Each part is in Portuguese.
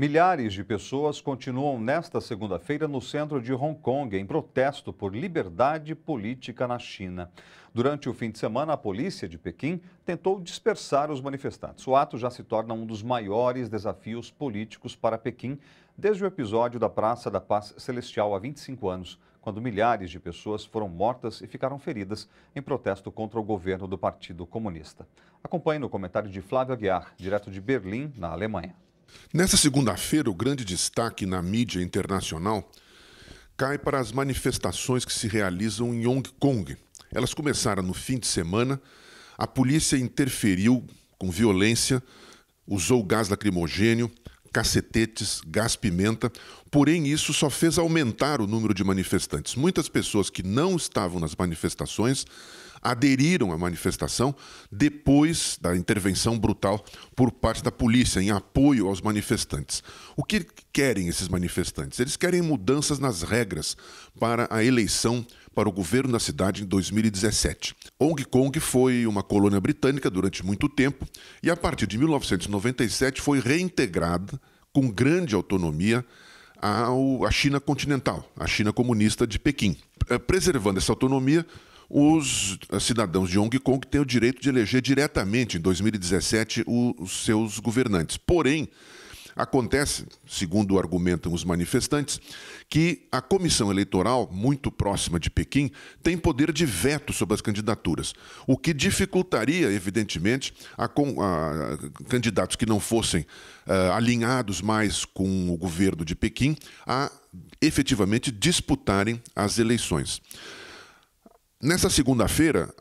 Milhares de pessoas continuam nesta segunda-feira no centro de Hong Kong em protesto por liberdade política na China. Durante o fim de semana, a polícia de Pequim tentou dispersar os manifestantes. O ato já se torna um dos maiores desafios políticos para Pequim desde o episódio da Praça da Paz Celestial há 25 anos, quando milhares de pessoas foram mortas e ficaram feridas em protesto contra o governo do Partido Comunista. Acompanhe no comentário de Flávio Aguiar, direto de Berlim, na Alemanha. Nessa segunda-feira, o grande destaque na mídia internacional cai para as manifestações que se realizam em Hong Kong. Elas começaram no fim de semana, a polícia interferiu com violência, usou gás lacrimogênio, cacetetes, gás pimenta, porém isso só fez aumentar o número de manifestantes. Muitas pessoas que não estavam nas manifestações aderiram à manifestação depois da intervenção brutal por parte da polícia em apoio aos manifestantes. O que querem esses manifestantes? Eles querem mudanças nas regras para a eleição para o governo da cidade em 2017. Hong Kong foi uma colônia britânica durante muito tempo e, a partir de 1997, foi reintegrada com grande autonomia à China continental, à China comunista de Pequim. Eh, preservando essa autonomia, os eh, cidadãos de Hong Kong têm o direito de eleger diretamente em 2017 os seus governantes. Porém, Acontece, segundo argumentam os manifestantes, que a comissão eleitoral, muito próxima de Pequim, tem poder de veto sobre as candidaturas, o que dificultaria, evidentemente, a, a, a candidatos que não fossem uh, alinhados mais com o governo de Pequim a efetivamente disputarem as eleições. Nessa segunda-feira,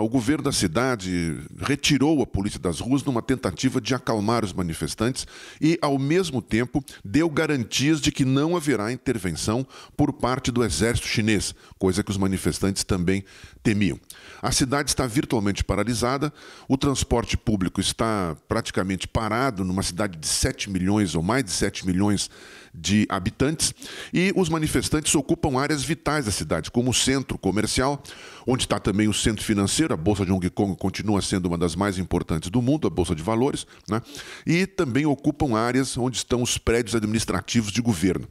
o governo da cidade retirou a polícia das ruas numa tentativa de acalmar os manifestantes e, ao mesmo tempo, deu garantias de que não haverá intervenção por parte do exército chinês, coisa que os manifestantes também temiam. A cidade está virtualmente paralisada, o transporte público está praticamente parado numa cidade de 7 milhões ou mais de 7 milhões de habitantes e os manifestantes ocupam áreas vitais da cidade, como o centro comercial onde está também o centro financeiro. A Bolsa de Hong Kong continua sendo uma das mais importantes do mundo, a Bolsa de Valores, né? e também ocupam áreas onde estão os prédios administrativos de governo.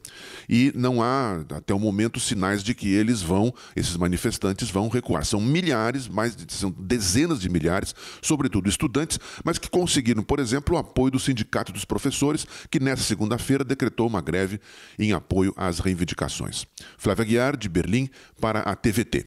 E não há, até o momento, sinais de que eles vão, esses manifestantes vão recuar. São milhares, mais de, são dezenas de milhares, sobretudo estudantes, mas que conseguiram, por exemplo, o apoio do Sindicato dos Professores, que nesta segunda-feira decretou uma greve em apoio às reivindicações. Flávia Guiar, de Berlim, para a TVT.